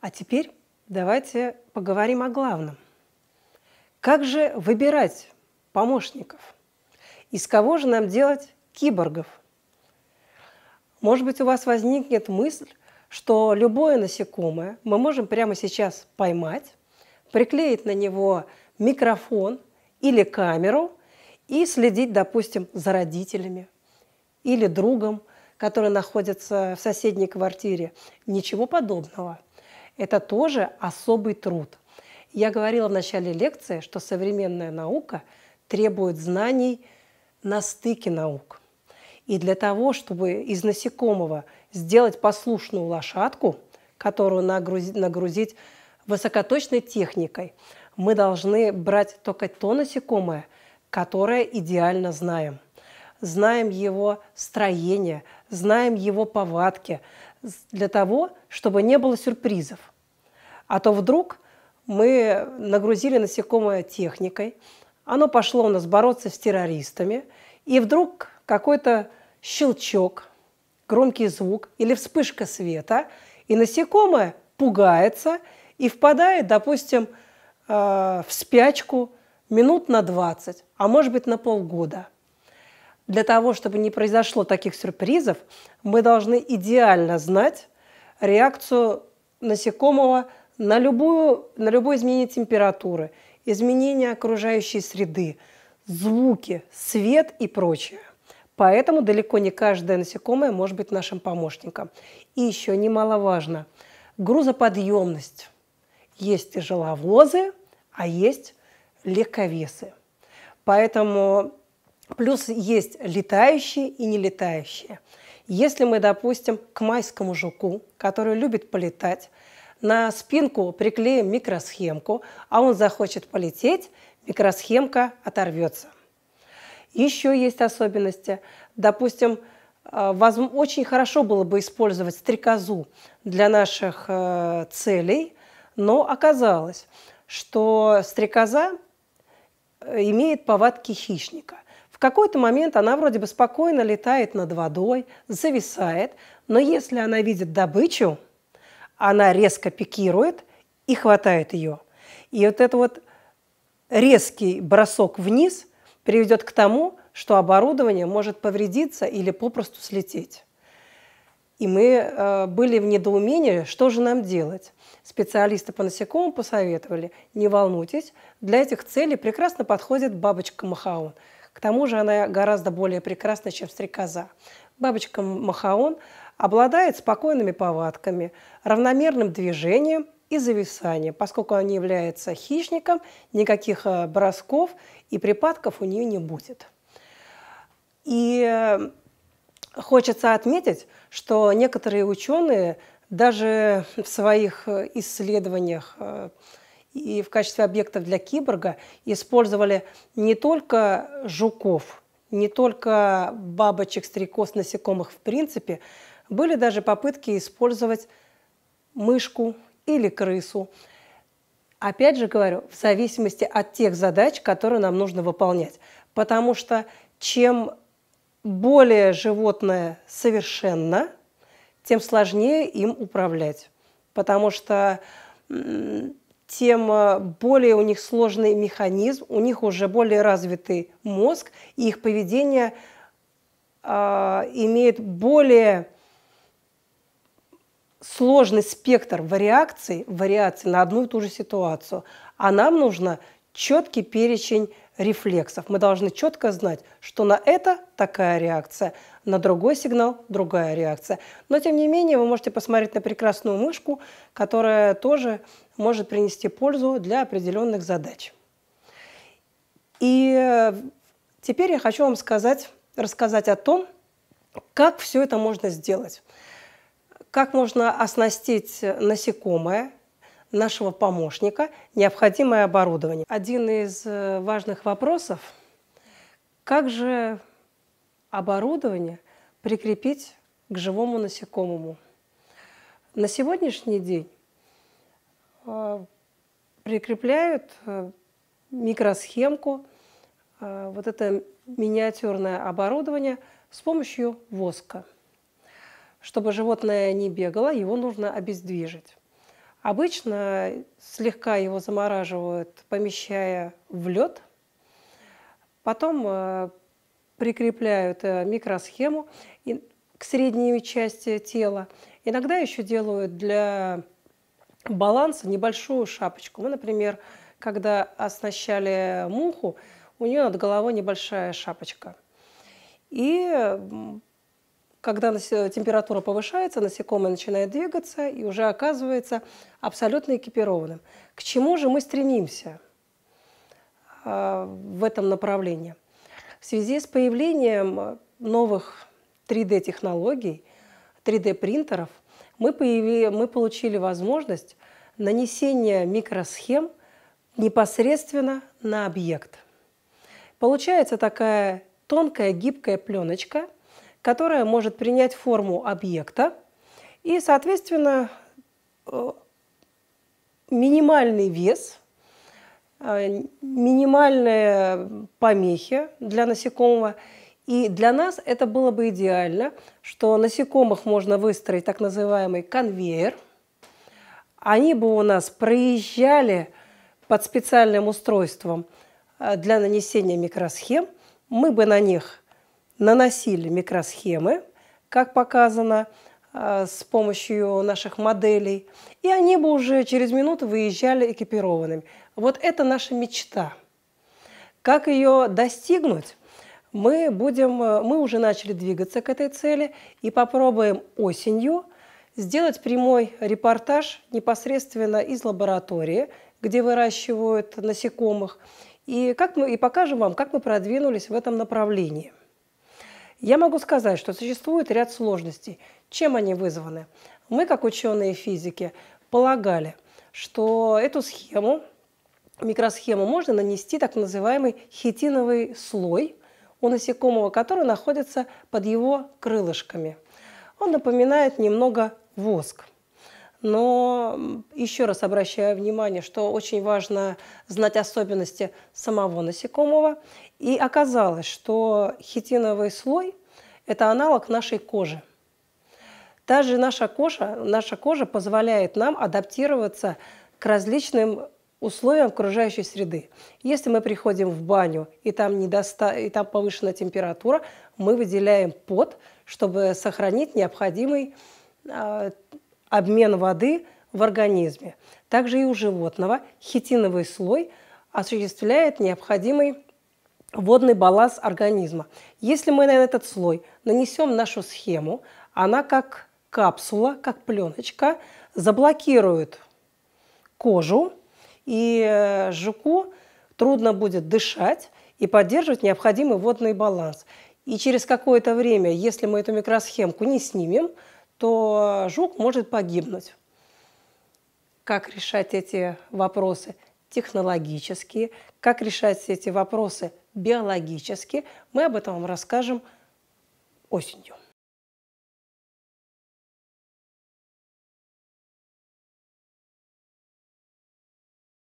А теперь давайте поговорим о главном. Как же выбирать помощников? Из кого же нам делать киборгов? Может быть, у вас возникнет мысль, что любое насекомое мы можем прямо сейчас поймать, приклеить на него микрофон или камеру и следить, допустим, за родителями или другом, который находится в соседней квартире. Ничего подобного – это тоже особый труд. Я говорила в начале лекции, что современная наука требует знаний на стыке наук. И для того, чтобы из насекомого сделать послушную лошадку, которую нагрузить, высокоточной техникой, мы должны брать только то насекомое, которое идеально знаем – знаем его строение, знаем его повадки, для того, чтобы не было сюрпризов. А то вдруг мы нагрузили насекомое техникой, оно пошло у нас бороться с террористами, и вдруг какой-то щелчок, громкий звук или вспышка света, и насекомое пугается и впадает, допустим, э, в спячку минут на 20, а может быть на полгода – для того, чтобы не произошло таких сюрпризов, мы должны идеально знать реакцию насекомого на, любую, на любое изменение температуры, изменение окружающей среды, звуки, свет и прочее. Поэтому далеко не каждое насекомое может быть нашим помощником. И еще немаловажно – грузоподъемность. Есть тяжеловозы, а есть легковесы. Поэтому Плюс есть летающие и нелетающие. Если мы, допустим, к майскому жуку, который любит полетать, на спинку приклеим микросхемку, а он захочет полететь, микросхемка оторвется. Еще есть особенности. Допустим, э, очень хорошо было бы использовать стрекозу для наших э, целей, но оказалось, что стрекоза э, имеет повадки хищника. В какой-то момент она вроде бы спокойно летает над водой, зависает, но если она видит добычу, она резко пикирует и хватает ее. И вот этот вот резкий бросок вниз приведет к тому, что оборудование может повредиться или попросту слететь. И мы э, были в недоумении, что же нам делать. Специалисты по насекомым посоветовали, не волнуйтесь, для этих целей прекрасно подходит бабочка махаон. К тому же она гораздо более прекрасна, чем стрекоза. Бабочка махаон обладает спокойными повадками, равномерным движением и зависанием. Поскольку она является хищником, никаких э, бросков и припадков у нее не будет. И э, Хочется отметить, что некоторые ученые даже в своих э, исследованиях э, и в качестве объектов для киборга использовали не только жуков, не только бабочек, стрекоз, насекомых в принципе, были даже попытки использовать мышку или крысу. Опять же говорю, в зависимости от тех задач, которые нам нужно выполнять. Потому что чем более животное совершенно, тем сложнее им управлять, потому что тем э, более у них сложный механизм, у них уже более развитый мозг, и их поведение э, имеет более сложный спектр вариаций, вариаций на одну и ту же ситуацию. А нам нужно четкий перечень рефлексов. Мы должны четко знать, что на это такая реакция, на другой сигнал другая реакция. Но, тем не менее, вы можете посмотреть на прекрасную мышку, которая тоже может принести пользу для определенных задач. И э, теперь я хочу вам сказать, рассказать о том, как все это можно сделать. Как можно оснастить насекомое, нашего помощника необходимое оборудование. Один из э, важных вопросов – как же оборудование прикрепить к живому насекомому? На сегодняшний день э, прикрепляют э, микросхемку, вот это миниатюрное оборудование с помощью воска. Чтобы животное не бегало, его нужно обездвижить. Обычно слегка его замораживают, помещая в лед. Потом э, прикрепляют э, микросхему к средней части тела. Иногда еще делают для баланса небольшую шапочку. Мы, например, когда оснащали муху, у нее над головой небольшая шапочка. И когда э, температура повышается, насекомое начинает двигаться и уже оказывается абсолютно экипированным. К чему же мы стремимся а, в этом направлении? В связи с появлением новых 3D-технологий, 3D-принтеров, мы, мы получили возможность нанесения микросхем непосредственно на объект. Получается такая тонкая гибкая пленочка – которая может принять форму объекта, и, соответственно, э, минимальный вес, э, минимальные помехи для насекомого. И для нас это было бы идеально, что насекомых можно выстроить так называемый конвейер. Они бы у нас проезжали под специальным устройством э, для нанесения микросхем. Мы бы на них наносили микросхемы, как показано, э, с помощью наших моделей, и они бы уже через минуту выезжали экипированными. Вот это наша мечта. Как ее достигнуть? Мы, будем, э, мы уже начали двигаться к этой цели и попробуем осенью сделать прямой репортаж непосредственно из лаборатории, где выращивают насекомых, и, как мы, и покажем вам, как мы продвинулись в этом направлении. Я могу сказать, что существует ряд сложностей. Чем они вызваны? Мы, как ученые физики, полагали, что эту схему, микросхему, можно нанести так называемый хитиновый слой, у насекомого который находится под его крылышками. Он напоминает немного воск. Но еще раз обращаю внимание, что очень важно знать особенности самого насекомого. И оказалось, что хитиновый слой – это аналог нашей кожи. Даже наша кожа, наша кожа позволяет нам адаптироваться к различным условиям окружающей среды. Если мы приходим в баню и там, недоста... и там повышенная температура, мы выделяем пот, чтобы сохранить необходимый а, обмен воды в организме. Также и у животного хитиновый слой осуществляет необходимый водный баланс организма. Если мы на этот слой нанесем нашу схему, она как капсула, как пленочка заблокирует кожу, и э, жуку трудно будет дышать и поддерживать необходимый водный баланс. И через какое-то время, если мы эту микросхемку не снимем, то жук может погибнуть. Как решать эти вопросы технологически, как решать эти вопросы биологически, мы об этом вам расскажем осенью.